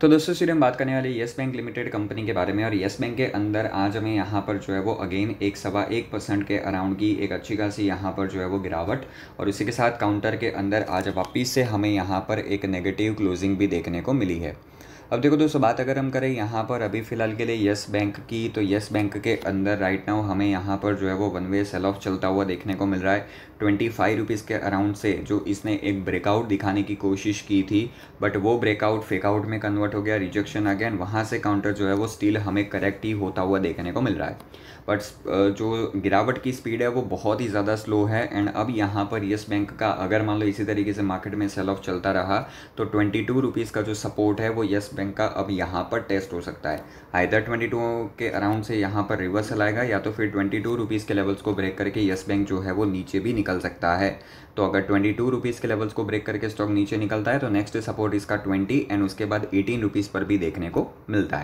तो दोस्तों इसलिए हम बात करने वाले येस बैंक लिमिटेड कंपनी के बारे में और येस बैंक के अंदर आज हमें यहाँ पर जो है वो अगेन एक सवा एक परसेंट के अराउंड की एक अच्छी खासी यहाँ पर जो है वो गिरावट और इसी के साथ काउंटर के अंदर आज वापिस से हमें यहाँ पर एक नेगेटिव क्लोजिंग भी देखने को मिली है अब देखो दोस्तों बात अगर हम करें यहाँ पर अभी फ़िलहाल के लिए येस बैंक की तो येस बैंक के अंदर राइट नाउ हमें यहाँ पर जो है वो वन वे सेल ऑफ चलता हुआ देखने को मिल रहा है ट्वेंटी फाइव रुपीज़ के अराउंड से जो इसने एक ब्रेकआउट दिखाने की कोशिश की थी बट वो ब्रेकआउट फेकआउट में कन्वर्ट हो गया रिजेक्शन आ गया एंड वहाँ से काउंटर जो है वो स्टिल हमें करेक्ट ही होता हुआ देखने को मिल रहा है बट जो गिरावट की स्पीड है वो बहुत ही ज़्यादा स्लो है एंड अब यहाँ पर येस बैंक का अगर मान लो इसी तरीके से मार्केट में सेल ऑफ चलता रहा तो ट्वेंटी टू रुपीज़ का जो सपोर्ट है वो येस बैंक स्ट्रेंथ का अब यहाँ पर टेस्ट हो सकता है आइधर ट्वेंटी टू के अराउंड से यहाँ पर रिवर्सल आएगा या तो फिर ट्वेंटी टू रुपीज़ के लेवल्स को ब्रेक करके यस बैंक जो है वो नीचे भी निकल सकता है तो अगर ट्वेंटी टू रुपीज़ के लेवल्स को ब्रेक करके स्टॉक नीचे निकलता है तो नेक्स्ट सपोर्ट इसका ट्वेंटी एंड उसके बाद एटीन रुपीज़ पर भी देखने को मिलता है